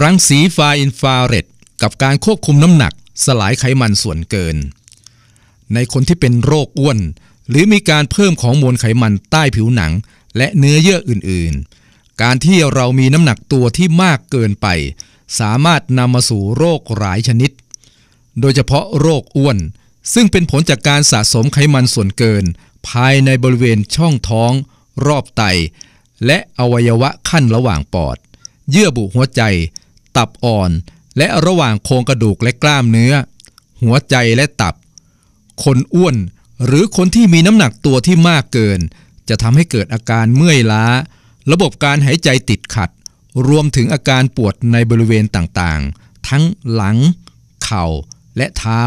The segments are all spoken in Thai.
รังสีฟาอินฟราเรดกับการควบคุมน้ำหนักสลายไขมันส่วนเกิน ในคนที่เป็นโรคอ้วน หรือมีการเพิ่มของมวลไขมันใต้ผิวหนัง และเนื้อเยื่ออื่นๆ การที่เรามีน้ำหนักตัวที่มากเกินไป สามารถนำมาสู่โรคหลายชนิด โดยเฉพาะโรคอ้วนซึ่งเป็นผลจากการสะสมไขมันส่วนเกิน ภายในบริเวณช่องท้อง รอบไตและอวัยวะขั้นระหว่างปอด เยื่อบุหัวใจตับอ่อน และระหว่างโครงกระดูกและกล้ามเนื้อ หัวใจและตับ คนอ้วนหรือคนที่มีน้ำหนักตัวที่มากเกิน จะทำให้เกิดอาการเมื่อยล้า ระบบการหายใจติดขัด รวมถึงอาการปวดในบริเวณต่างๆ ทั้งหลัง เข่า และเท้า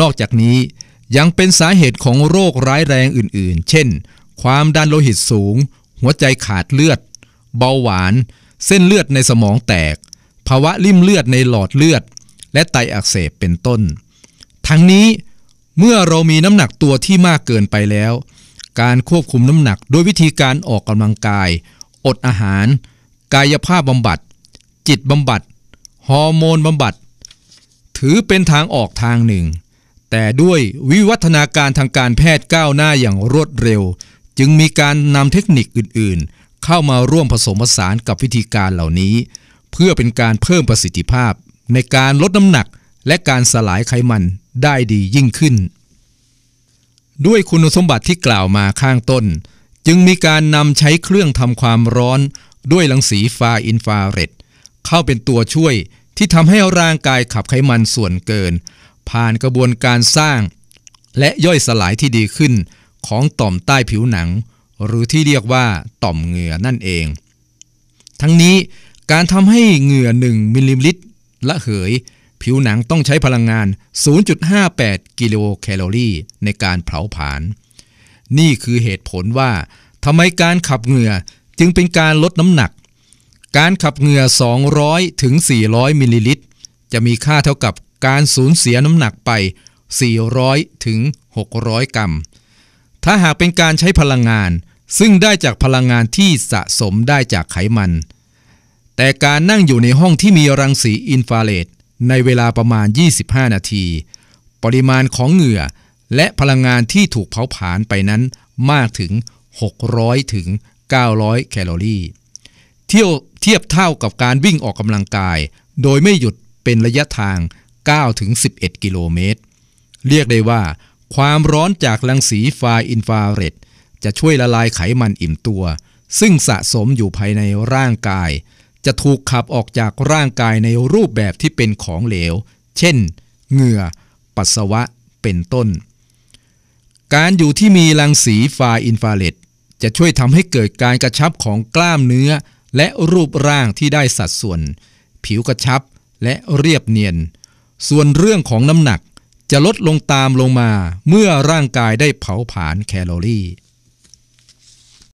นอกจากนี้ยังเป็นสาเหตุของโรคร้ายแรงอื่นๆ เช่น ความดันโลหิตสูง หัวใจขาดเลือด เบาหวาน เส้นเลือดในสมองแตกภาวะริ่มเลือดในหลอดเลือด และไตอักเสบเป็นต้น ทั้งนี้เมื่อเรามีน้ำหนักตัวที่มากเกินไปแล้ว การควบคุมน้ำหนักโดวยวิธีการออกกำลังกาย อดอาหาร กายภาพบำบัด จิตบำบัดฮอร์โมนบำบัดถือเป็นทางออกทางหนึ่ง แต่ด้วยวิวัฒนาการทางการแพทย์ก้าวหน้าอย่างรวดเร็ว จึงมีการนำเทคนิคอื่น ๆ เข้ามาร่วมผสมผสานกับวิธีการเหล่านี้เพื่อเป็นการเพิ่มประสิทธิภาพในการลดน้ำหนักและการสลายไขมันได้ดียิ่งขึ้น ด้วยคุณสมบัติที่กล่าวมาข้างต้น จึงมีการนำใช้เครื่องทำความร้อนด้วยรังสีฟาอินฟราเรดเข้าเป็นตัวช่วยที่ทำให้ร่างกายขับไขมันส่วนเกิน ผ่านกระบวนการสร้าง และย่อยสลายที่ดีขึ้นของต่อมใต้ผิวหนัง หรือที่เรียกว่าต่อมเหงื่อนั่นเอง ทั้งนี้การทำให้เหงื่อ1มิลลิลิตรละเหย ผิวหนังต้องใช้พลังงาน 0.58 กิโลแคลอรี่ในการเผาผลาญ นี่คือเหตุผลว่าทำไมการขับเหงื่อจึงเป็นการลดน้ำหนัก การขับเหงื่อ 200ถึง400 มิลลิลิตร จะมีค่าเท่ากับการสูญเสียน้ำหนักไป 400ถึง600 กรัม ถ้าหากเป็นการใช้พลังงาน ซึ่งได้จากพลังงานที่สะสมได้จากไขมันแต่การนั่งอยู่ในห้องที่มีรังสีอินฟราเรดในเวลาประมาณ 25 นาที ปริมาณของเหงื่อ และพลังงานที่ถูกเผาผลาญไปนั้นมากถึง 600ถึง900 แคลอรี่เที่ยวเทียบเท่ากับการวิ่งออกกำลังกาย โดยไม่หยุดเป็นระยะทาง9ถึง11 กิโลเมตร เรียกได้ว่า ความร้อนจากรังสีไฟอินฟราเรดจะช่วยละลายไขมันอิ่มตัว ซึ่งสะสมอยู่ภายในร่างกายจะถูกขับออกจากร่างกายในรูปแบบที่เป็นของเหลว เช่นเหงื่อ ปัสสาวะ เป็นต้น การอยู่ที่มีรังสีฟาอินฟาเรดจะช่วยทำให้เกิดการกระชับของกล้ามเนื้อ และรูปร่างที่ได้สัดส่วน ผิวกระชับและเรียบเนียน ส่วนเรื่องของน้ำหนักจะลดลงตามลงมาเมื่อร่างกายได้เผาผลาญแคลอรี่